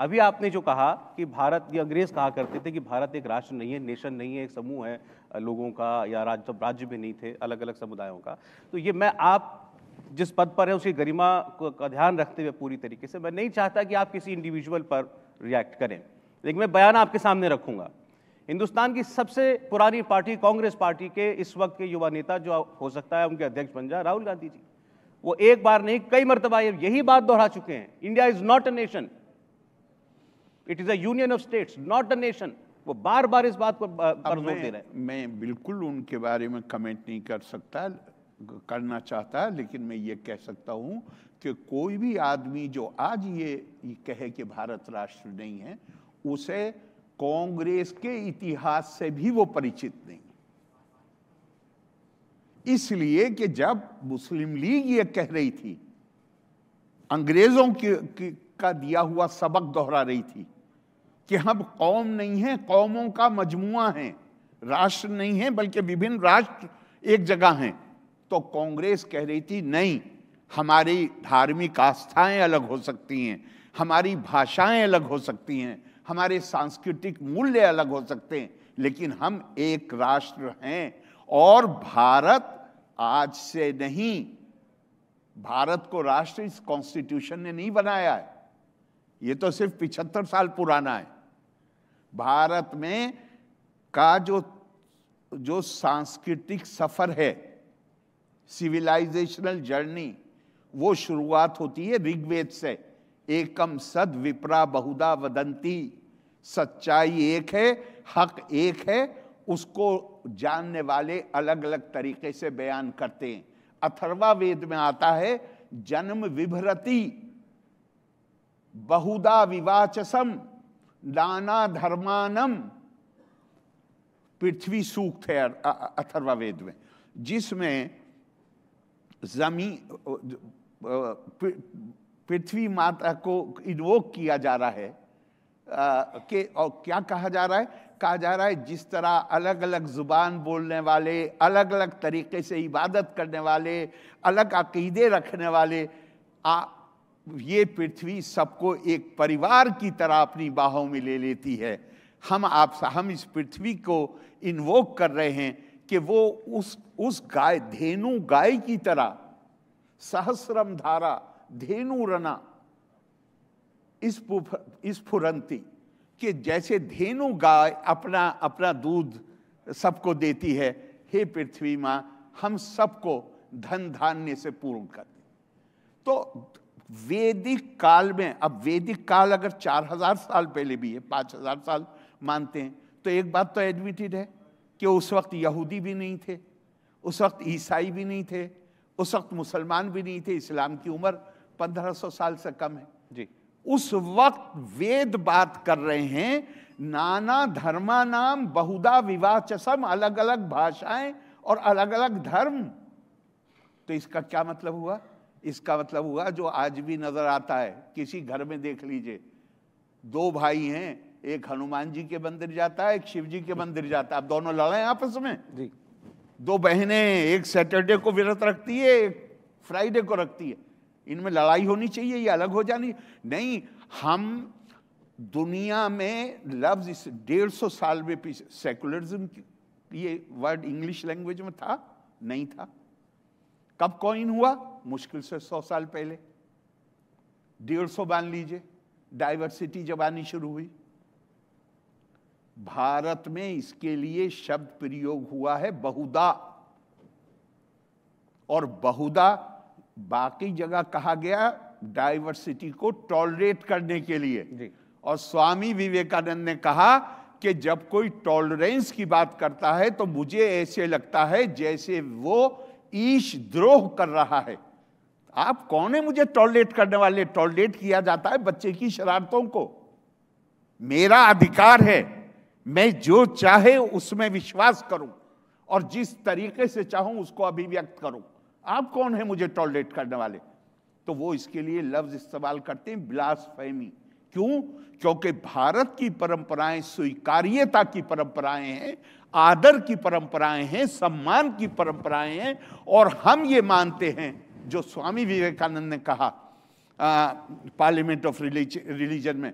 अभी आपने जो कहा कि भारत ये अंग्रेज कहा करते थे कि भारत एक राष्ट्र नहीं है नेशन नहीं है एक समूह है लोगों का या राज्य राज्य भी नहीं थे अलग अलग समुदायों का तो ये मैं आप जिस पद पर है उसकी गरिमा का ध्यान रखते हुए पूरी तरीके से मैं नहीं चाहता कि आप किसी इंडिविजुअल पर रिएक्ट करें लेकिन मैं बयान आपके सामने रखूंगा हिंदुस्तान की सबसे पुरानी पार्टी कांग्रेस पार्टी के इस वक्त के युवा नेता जो हो सकता है उनके अध्यक्ष बन जाए राहुल गांधी जी वो एक बार नहीं कई मरतबा यही बात दोहरा चुके हैं India is not a nation it is union of states not a nation वो बार बार इस बात को पर जोर दे रहे हैं मैं बिल्कुल उनके बारे में कमेंट नहीं कर सकता करना चाहता लेकिन मैं ये कह सकता हूँ कि कोई भी आदमी जो आज ये कहे कि भारत राष्ट्र नहीं है उसे कांग्रेस के इतिहास से भी वो परिचित नहीं इसलिए कि जब मुस्लिम लीग ये कह रही थी अंग्रेजों की, का दिया हुआ सबक दोहरा रही थी कि हम कौम नहीं है कौमों का मजमुआ है राष्ट्र नहीं है बल्कि विभिन्न राष्ट्र एक जगह हैं तो कांग्रेस कह रही थी नहीं हमारी धार्मिक आस्थाएं अलग हो सकती हैं हमारी भाषाएं अलग हो सकती हैं हमारे सांस्कृतिक मूल्य अलग हो सकते हैं लेकिन हम एक राष्ट्र हैं और भारत आज से नहीं भारत को राष्ट्र इस कॉन्स्टिट्यूशन ने नहीं बनाया है ये तो सिर्फ पिछहत्तर साल पुराना है भारत में का जो जो सांस्कृतिक सफर है सिविलाइजेशनल जर्नी वो शुरुआत होती है ऋग्वेद से एकम सद विपरा बहुदा वदंती सच्चाई एक है हक एक है उसको जानने वाले अलग अलग तरीके से बयान करते हैं अथर्वा वेद में आता है जन्म विभ्रति बहुदा विवाचसम दाना धर्मानम पृथ्वी सूक्त है अथर्वावेद में जिसमें जमी पृथ्वी माता को इन्वोक किया जा रहा है आ, के और क्या कहा जा रहा है कहा जा रहा है जिस तरह अलग अलग ज़ुबान बोलने वाले अलग अलग तरीके से इबादत करने वाले अलग अकीदे रखने वाले आ, ये पृथ्वी सबको एक परिवार की तरह अपनी बाहों में ले लेती है हम आप हम इस पृथ्वी को इन्वोक कर रहे हैं कि वो उस उस गाय धेनु गाय की तरह सहस्रम धारा धेनु रना इस इस फुरंती कि जैसे धेनु गाय अपना अपना दूध सबको देती है हे पृथ्वी माँ हम सबको धन धान्य से पूर्ण कर तो वेदिक काल में अब वेदिक काल अगर 4000 साल पहले भी है 5000 साल मानते हैं तो एक बात तो एडमिटेड है कि उस वक्त यहूदी भी नहीं थे उस वक्त ईसाई भी नहीं थे उस वक्त मुसलमान भी नहीं थे इस्लाम की उम्र 1500 साल से कम है जी उस वक्त वेद बात कर रहे हैं नाना धर्मा नाम बहुधा विवाह चसम अलग अलग भाषाएं और अलग अलग धर्म तो इसका क्या मतलब हुआ इसका मतलब हुआ जो आज भी नजर आता है किसी घर में देख लीजिए दो भाई हैं एक हनुमान जी के मंदिर जाता है एक शिव जी के मंदिर जाता है अब दोनों लड़े आपस में जी दो बहनें एक सैटरडे को व्रत रखती है एक फ्राइडे को रखती है इनमें लड़ाई होनी चाहिए या अलग हो जानी नहीं हम दुनिया में लफ्ज इस डेढ़ सौ साल में पीछे सेकुलरिज्म ये वर्ड इंग्लिश लैंग्वेज में था नहीं था कब कॉइन हुआ मुश्किल से सौ साल पहले डेढ़ सौ मान लीजिए डाइवर्सिटी जब आनी शुरू हुई भारत में इसके लिए शब्द प्रयोग हुआ है बहुदा और बहुदा बाकी जगह कहा गया डाइवर्सिटी को टॉलरेट करने के लिए और स्वामी विवेकानंद ने कहा कि जब कोई टॉलरेंस की बात करता है तो मुझे ऐसे लगता है जैसे वो ईश द्रोह कर रहा है आप कौन है मुझे टॉयलेट करने वाले टॉयलेट किया जाता है बच्चे की शरारतों को मेरा अधिकार है मैं जो चाहे उसमें विश्वास करूं और जिस तरीके से चाहूं उसको अभिव्यक्त करूं आप कौन है मुझे टॉलरेट करने वाले तो वो इसके लिए लफ्ज इस्तेमाल करते हैं बिलास फहमी क्यों क्योंकि भारत की परंपराएं स्वीकार्यता की परंपराएं हैं आदर की परंपराएं हैं सम्मान की परंपराएं हैं और हम ये मानते हैं जो स्वामी विवेकानंद ने कहा पार्लियामेंट ऑफ रिलीजन में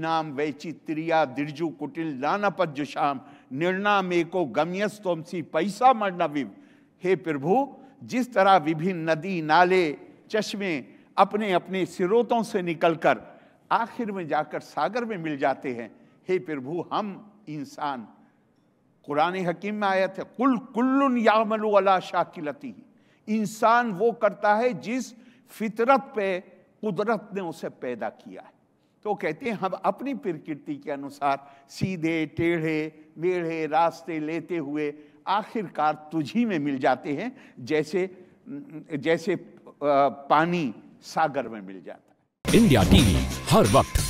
नाम वैचित्रिया दिर्जु कुटिल लानापत जुशाम निर्णाम एको गम्यस्तोमसी पैसा विव हे प्रभु जिस तरह विभिन्न नदी नाले चश्मे अपने अपने सिरोतों से निकलकर आखिर में जाकर सागर में मिल जाते हैं हे प्रभु हम इंसान कुरान हकीम में आया था कुल कुल्लुन यामलू अला शाकिलती इंसान वो करता है जिस फितरत पे कुदरत ने उसे पैदा किया है तो कहते हैं हम अपनी प्रकृति के अनुसार सीधे टेढ़े मेढ़े रास्ते लेते हुए आखिरकार तुझी में मिल जाते हैं जैसे जैसे पानी सागर में मिल जाता है इंडिया टीवी हर वक्त